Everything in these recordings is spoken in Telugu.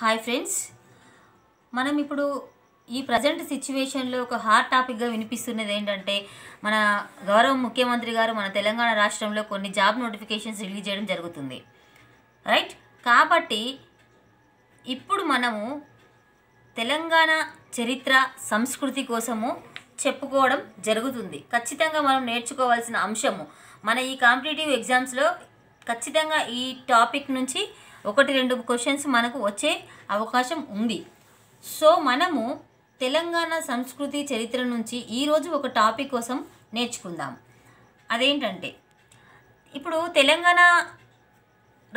హాయ్ ఫ్రెండ్స్ మనం ఇప్పుడు ఈ ప్రజెంట్ సిచ్యువేషన్లో ఒక హాట్ టాపిక్గా వినిపిస్తున్నది ఏంటంటే మన గౌరవ ముఖ్యమంత్రి గారు మన తెలంగాణ రాష్ట్రంలో కొన్ని జాబ్ నోటిఫికేషన్స్ రిలీజ్ చేయడం జరుగుతుంది రైట్ కాబట్టి ఇప్పుడు మనము తెలంగాణ చరిత్ర సంస్కృతి కోసము చెప్పుకోవడం జరుగుతుంది ఖచ్చితంగా మనం నేర్చుకోవాల్సిన అంశము మన ఈ కాంపిటేటివ్ ఎగ్జామ్స్లో ఖచ్చితంగా ఈ టాపిక్ నుంచి ఒకటి రెండు క్వశ్చన్స్ మనకు వచ్చే అవకాశం ఉంది సో మనము తెలంగాణ సంస్కృతి చరిత్ర నుంచి ఈరోజు ఒక టాపిక్ కోసం నేర్చుకుందాం అదేంటంటే ఇప్పుడు తెలంగాణ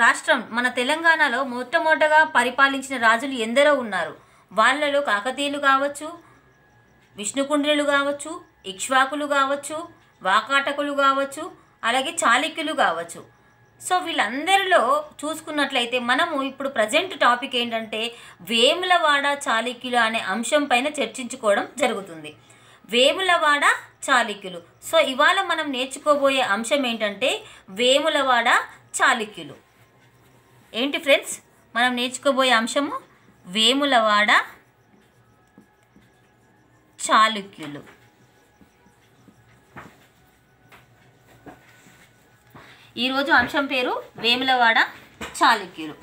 రాష్ట్రం మన తెలంగాణలో మొట్టమొదటగా పరిపాలించిన రాజులు ఎందరో ఉన్నారు వాళ్ళలో కాకతీయులు కావచ్చు విష్ణుకుండ్రులు కావచ్చు ఇక్ష్వాకులు కావచ్చు వాకాటకులు కావచ్చు అలాగే చాళుక్యులు కావచ్చు సో వీళ్ళందరిలో చూసుకున్నట్లయితే మనము ఇప్పుడు ప్రజెంట్ టాపిక్ ఏంటంటే వేములవాడ చాళుక్యులు అనే అంశం పైన చర్చించుకోవడం జరుగుతుంది వేములవాడ చాళుక్యులు సో ఇవాళ మనం నేర్చుకోబోయే అంశం ఏంటంటే వేములవాడ చాళుక్యులు ఏంటి ఫ్రెండ్స్ మనం నేర్చుకోబోయే అంశము వేములవాడ చాళుక్యులు ఈరోజు అంశం పేరు వేములవాడ చాళుక్యులు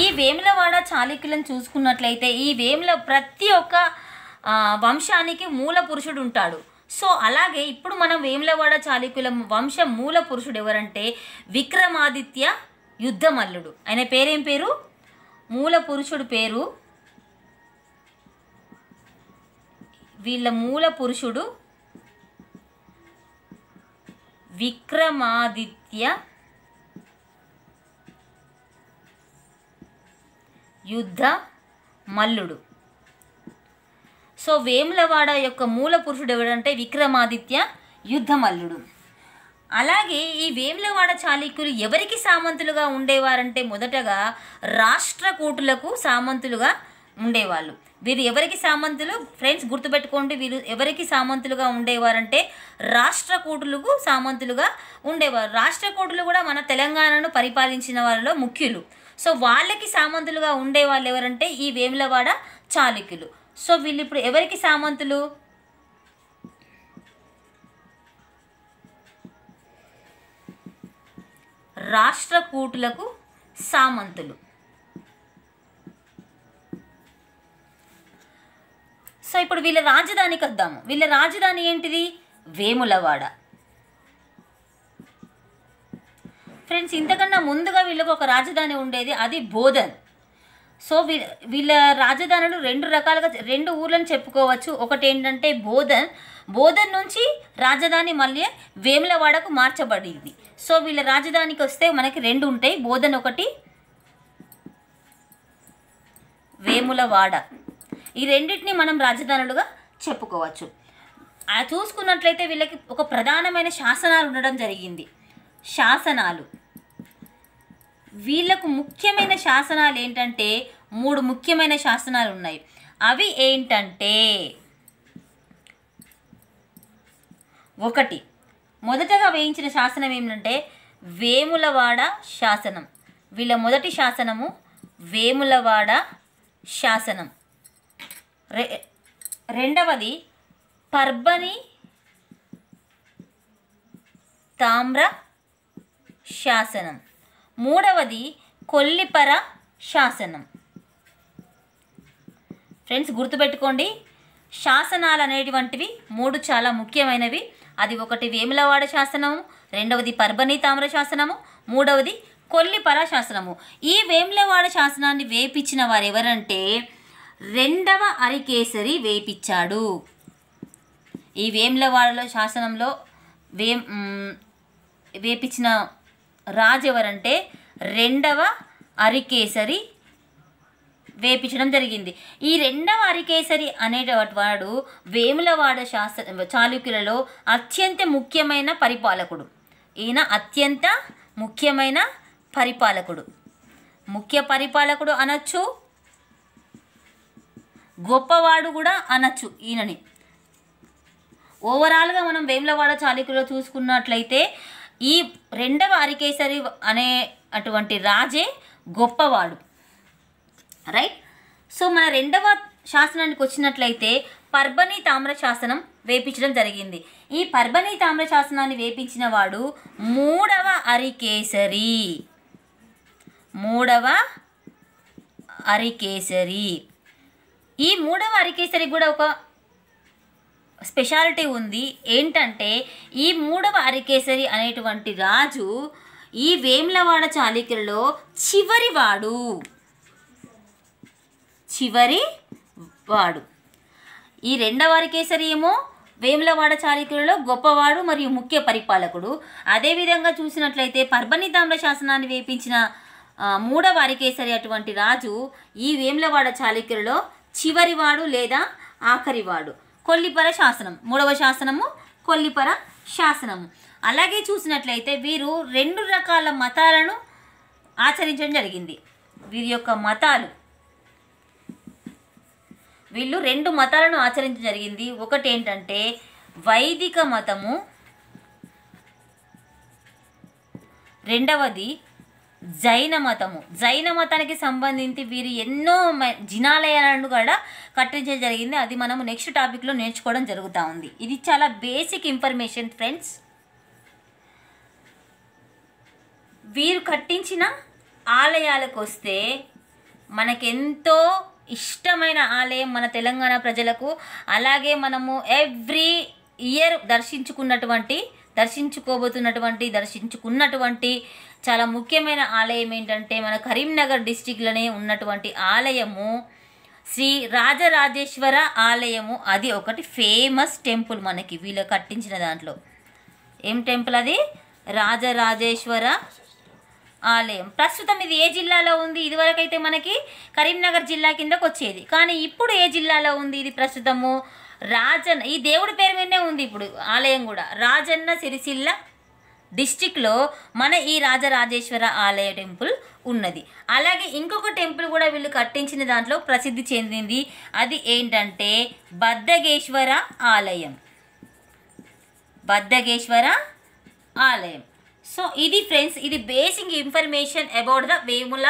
ఈ వేములవాడ చాళుక్యులను చూసుకున్నట్లయితే ఈ వేముల ప్రతి ఒక్క వంశానికి మూల పురుషుడు ఉంటాడు సో అలాగే ఇప్పుడు మనం వేములవాడ చాళుక్యుల వంశ మూల పురుషుడు ఎవరంటే విక్రమాదిత్య యుద్ధమల్లుడు ఆయన పేరేం పేరు మూల పురుషుడు పేరు వీళ్ళ మూల పురుషుడు విక్రమాదిత్య యుద్ధ మల్లుడు సో వేములవాడ యొక్క మూల పురుషుడు ఎవడంటే విక్రమాదిత్య యుద్ధమల్లుడు అలాగే ఈ వేములవాడ చాళుక్యులు ఎవరికి సామంతులుగా ఉండేవారంటే మొదటగా రాష్ట్రకూటులకు సామంతులుగా ఉండేవాళ్ళు వీరు ఎవరికి సామంతులు ఫ్రెండ్స్ గుర్తుపెట్టుకోండి వీరు ఎవరికి సామంతులుగా ఉండేవారంటే రాష్ట్రకూటులకు సామంతులుగా ఉండేవారు రాష్ట్రకూటులు కూడా మన తెలంగాణను పరిపాలించిన వారిలో ముఖ్యులు సో వాళ్ళకి సామంతులుగా ఉండే వాళ్ళు ఎవరంటే ఈ వేములవాడ చాళుక్యులు సో వీళ్ళు ఇప్పుడు ఎవరికి సామంతులు రాష్ట్రకూటులకు సామంతులు సో ఇప్పుడు వీళ్ళ రాజధానికి వద్దాము వీళ్ళ రాజధాని ఏంటిది వేములవాడ ఫ్రెండ్స్ ఇంతకన్నా ముందుగా వీళ్ళకు ఒక రాజధాని ఉండేది అది బోధన్ సో వీ వీళ్ళ రాజధానులు రెండు రకాలుగా రెండు ఊర్లను చెప్పుకోవచ్చు ఒకటి ఏంటంటే బోధన్ బోధన్ నుంచి రాజధాని మళ్ళీ వేములవాడకు మార్చబడింది సో వీళ్ళ రాజధానికి వస్తే మనకి రెండు ఉంటాయి బోధన్ ఒకటి వేములవాడ ఈ రెండింటిని మనం రాజధానులుగా చెప్పుకోవచ్చు చూసుకున్నట్లయితే వీళ్ళకి ఒక ప్రధానమైన శాసనాలు ఉండడం జరిగింది శాసనాలు వీళ్ళకు ముఖ్యమైన శాసనాలు ఏంటంటే మూడు ముఖ్యమైన శాసనాలు ఉన్నాయి అవి ఏంటంటే ఒకటి మొదటగా వేయించిన శాసనం ఏమిటంటే వేములవాడ శాసనం వీళ్ళ మొదటి శాసనము వేములవాడ శాసనం రె రెండవది పర్బని తామ్ర శాసనం మూడవది కొల్లిపర శాసనం ఫ్రెండ్స్ గుర్తుపెట్టుకోండి శాసనాలు అనేటువంటివి మూడు చాలా ముఖ్యమైనవి అది ఒకటి వేములవాడ శాసనము రెండవది పర్బని తామ్ర శాసనము మూడవది కొల్లిపర శాసనము ఈ వేములవాడ శాసనాన్ని వేపించిన వారు ఎవరంటే రెండవ అరికేసరి వేపించాడు ఈ వేములవాడలో శాసనంలో వే వేపించిన రాజు ఎవరంటే రెండవ అరికేసరి వేపించడం జరిగింది ఈ రెండవ అరికేసరి అనేటవాడు వేములవాడ శాస్త్ర చాళుక్యులలో అత్యంత ముఖ్యమైన పరిపాలకుడు ఈయన అత్యంత ముఖ్యమైన పరిపాలకుడు ముఖ్య పరిపాలకుడు అనొచ్చు గొప్పవాడు కూడా అనొచ్చు ఈయనని ఓవరాల్గా మనం వేములవాడ చాలికలో చూసుకున్నట్లయితే ఈ రెండవ అరికేసరి అనే అటువంటి రాజే గొప్పవాడు రైట్ సో మన రెండవ శాసనానికి వచ్చినట్లయితే పర్బనీ తామ్ర శాసనం వేపించడం జరిగింది ఈ పర్బనీ తామ్ర శాసనాన్ని వేపించిన వాడు మూడవ అరికేసరి మూడవ అరికేసరి ఈ మూడవ అరికేసరికి కూడా ఒక స్పెషాలిటీ ఉంది ఏంటంటే ఈ మూడవ అరికేసరి అనేటువంటి రాజు ఈ వేములవాడ చాళుక్యులలో చివరి వాడు చివరి వాడు ఈ రెండవ అరికేసరి ఏమో వేములవాడ చాళుక్యులలో గొప్పవాడు మరియు ముఖ్య పరిపాలకుడు అదేవిధంగా చూసినట్లయితే తామ్ర శాసనాన్ని వేపించిన మూడవ అరికేసరి అటువంటి రాజు ఈ వేములవాడ చాళుక్యులలో చివరివాడు లేదా ఆఖరివాడు కొల్లిపర శాసనం మూడవ శాసనము కొల్లిపర శాసనము అలాగే చూసినట్లయితే వీరు రెండు రకాల మతాలను ఆచరించడం జరిగింది వీరి యొక్క మతాలు వీళ్ళు రెండు మతాలను ఆచరించడం జరిగింది ఒకటి ఏంటంటే వైదిక మతము రెండవది జైన మతము జైన మతానికి సంబంధించి వీరు ఎన్నో జినాలయాలను కూడా కట్టించడం జరిగింది అది మనము నెక్స్ట్ టాపిక్లో నేర్చుకోవడం జరుగుతూ ఉంది ఇది చాలా బేసిక్ ఇన్ఫర్మేషన్ ఫ్రెండ్స్ వీరు కట్టించిన ఆలయాలకు వస్తే మనకెంతో ఇష్టమైన ఆలయం మన తెలంగాణ ప్రజలకు అలాగే మనము ఎవ్రీ ఇయర్ దర్శించుకున్నటువంటి దర్శించుకోబోతున్నటువంటి దర్శించుకున్నటువంటి చాలా ముఖ్యమైన ఆలయం ఏంటంటే మన కరీంనగర్ డిస్టిక్లోనే ఉన్నటువంటి ఆలయము శ్రీ రాజరాజేశ్వర ఆలయము అది ఒకటి ఫేమస్ టెంపుల్ మనకి వీళ్ళు కట్టించిన దాంట్లో ఏం టెంపుల్ అది రాజరాజేశ్వర ఆలయం ప్రస్తుతం ఇది ఏ జిల్లాలో ఉంది ఇదివరకైతే మనకి కరీంనగర్ జిల్లా కిందకు వచ్చేది కానీ ఇప్పుడు ఏ జిల్లాలో ఉంది ఇది ప్రస్తుతము రాజన్న ఈ దేవుడి పేరు మీదనే ఉంది ఇప్పుడు ఆలయం కూడా రాజన్న సిరిసిల్ల డిస్టిక్లో మన ఈ రాజరాజేశ్వర ఆలయ టెంపుల్ ఉన్నది అలాగే ఇంకొక టెంపుల్ కూడా వీళ్ళు కట్టించిన దాంట్లో ప్రసిద్ధి చెందింది అది ఏంటంటే బద్దగేశ్వర ఆలయం బద్దగేశ్వర ఆలయం సో ఇది ఫ్రెండ్స్ ఇది basic information about the Vemula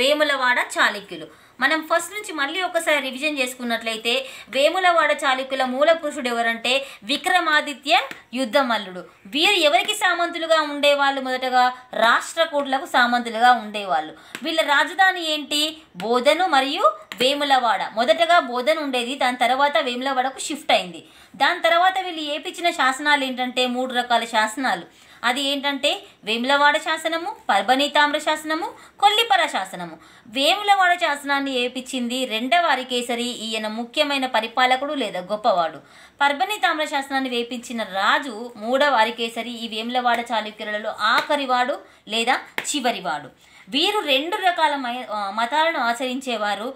Vemulawada చాళుక్యులు మనం ఫస్ట్ నుంచి మళ్ళీ ఒకసారి రివిజన్ చేసుకున్నట్లయితే వేములవాడ చాళుక్యుల మూల పురుషుడు ఎవరంటే విక్రమాదిత్య యుద్ధమల్లుడు వీరు ఎవరికి సామంతులుగా ఉండేవాళ్ళు మొదటగా రాష్ట్రకూటులకు సామంతులుగా ఉండేవాళ్ళు వీళ్ళ రాజధాని ఏంటి బోధను మరియు వేములవాడ మొదటగా బోధన ఉండేది దాని తర్వాత వేములవాడకు షిఫ్ట్ అయింది దాని తర్వాత వీళ్ళు ఏపించిన శాసనాలు ఏంటంటే మూడు రకాల శాసనాలు అది ఏంటంటే వేములవాడ శాసనము పర్బనీతామ్ర శాసనము కొల్లిపర శాసనము వేములవాడ శాసనాన్ని ఏపించింది రెండవ అరికేసరి ఈయన ముఖ్యమైన పరిపాలకుడు లేదా గొప్పవాడు పర్బనీతామ్ర శాసనాన్ని వేపించిన రాజు మూడవ అరికేసరి ఈ వేములవాడ చాళుక్యులలో ఆఖరివాడు లేదా చివరివాడు వీరు రెండు రకాల మతాలను ఆచరించేవారు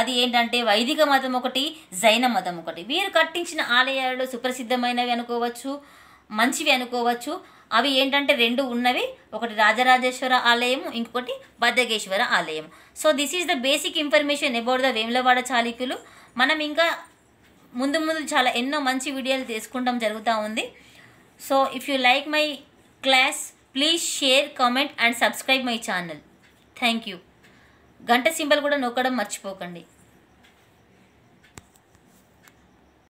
అది ఏంటంటే వైదిక మతం ఒకటి జైన మతం ఒకటి వీరు కట్టించిన ఆలయాలలో సుప్రసిద్ధమైనవి అనుకోవచ్చు మంచివి అనుకోవచ్చు అవి ఏంటంటే రెండు ఉన్నవి ఒకటి రాజరాజేశ్వర ఆలయము ఇంకొకటి భద్రకేశ్వర ఆలయం so this is the basic information about the Vemulawada చాళుక్యులు మనం ఇంకా ముందు ముందు చాలా ఎన్నో మంచి వీడియోలు తీసుకుంటాం జరుగుతూ ఉంది so if you like my class please share comment and subscribe my channel thank you గంట సింబల్ కూడా నొక్కడం మర్చిపోకండి